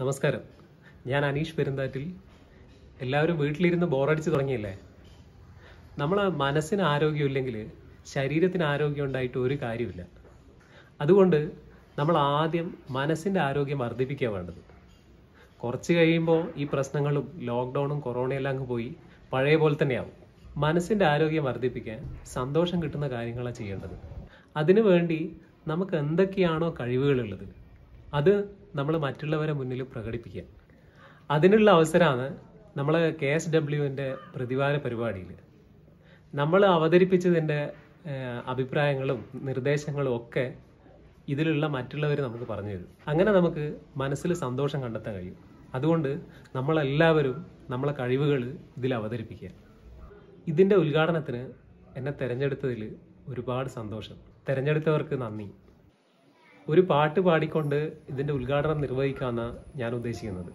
നമസ്കാരം ഞാൻ അനീഷ് പെരുന്താറ്റിൽ എല്ലാവരും വീട്ടിലിരുന്ന് ബോറടിച്ച് തുടങ്ങിയല്ലേ നമ്മൾ മനസ്സിന് ആരോഗ്യമില്ലെങ്കിൽ ശരീരത്തിന് ആരോഗ്യം ഉണ്ടായിട്ട് ഒരു കാര്യമില്ല അതുകൊണ്ട് നമ്മൾ ആദ്യം മനസ്സിൻ്റെ ആരോഗ്യം വർദ്ധിപ്പിക്കുക വേണ്ടത് കുറച്ച് കഴിയുമ്പോൾ ഈ പ്രശ്നങ്ങളും ലോക്ക്ഡൗണും കൊറോണയെല്ലാം അങ്ങ് പോയി പഴയ പോലെ തന്നെയാവും മനസ്സിൻ്റെ ആരോഗ്യം വർദ്ധിപ്പിക്കാൻ സന്തോഷം കിട്ടുന്ന കാര്യങ്ങളാണ് ചെയ്യേണ്ടത് അതിനു വേണ്ടി നമുക്ക് എന്തൊക്കെയാണോ കഴിവുകളുള്ളത് അത് നമ്മൾ മറ്റുള്ളവരെ മുന്നിൽ പ്രകടിപ്പിക്കുക അതിനുള്ള അവസരമാണ് നമ്മൾ കെ എസ് ഡബ്ല്യുവിൻ്റെ പ്രതിവാര പരിപാടിയിൽ നമ്മൾ അവതരിപ്പിച്ചതിൻ്റെ അഭിപ്രായങ്ങളും നിർദ്ദേശങ്ങളും ഒക്കെ ഇതിലുള്ള മറ്റുള്ളവർ നമുക്ക് പറഞ്ഞു തരും അങ്ങനെ നമുക്ക് മനസ്സിൽ സന്തോഷം കണ്ടെത്താൻ കഴിയും അതുകൊണ്ട് നമ്മളെല്ലാവരും നമ്മളെ കഴിവുകൾ ഇതിൽ അവതരിപ്പിക്കുക ഇതിൻ്റെ ഉദ്ഘാടനത്തിന് എന്നെ തിരഞ്ഞെടുത്തതിൽ ഒരുപാട് സന്തോഷം തിരഞ്ഞെടുത്തവർക്ക് നന്ദി ഒരു പാട്ട് പാടിക്കൊണ്ട് ഇതിൻ്റെ ഉദ്ഘാടനം നിർവഹിക്കാമെന്നാണ് ഞാൻ ഉദ്ദേശിക്കുന്നത്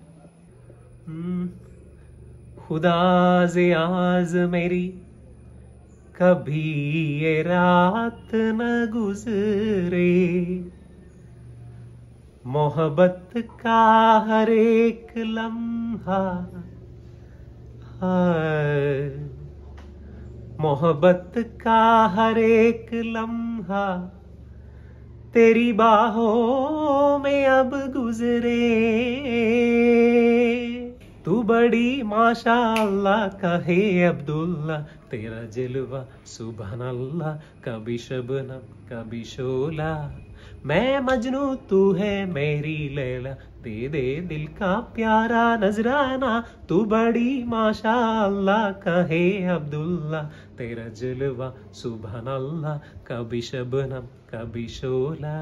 മൊഹബത്ത് ആസ് മേരി കഭി രാത്ത് ന मोहब्बत मोहब्बत तेरी बाहों में अब गुजरे तू बड़ी माशाला कहे अब्दुल्ला तेरा जलवा सुबहान अल्लाह कभी शबनम कभी शोला मैं मजनू तू है मेरी लैला दे दे दिल का प्यारा नजराना तू बड़ी माशाला कहे अब्दुल्ला तेरा जलवा सुबहान अल्लाह कभी शबनम कभी शोला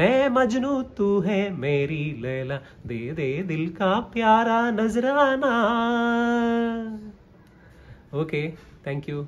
मैं मजनू तू है मेरी लैला दे दे दिल का प्यारा नजराना ओके थैंक यू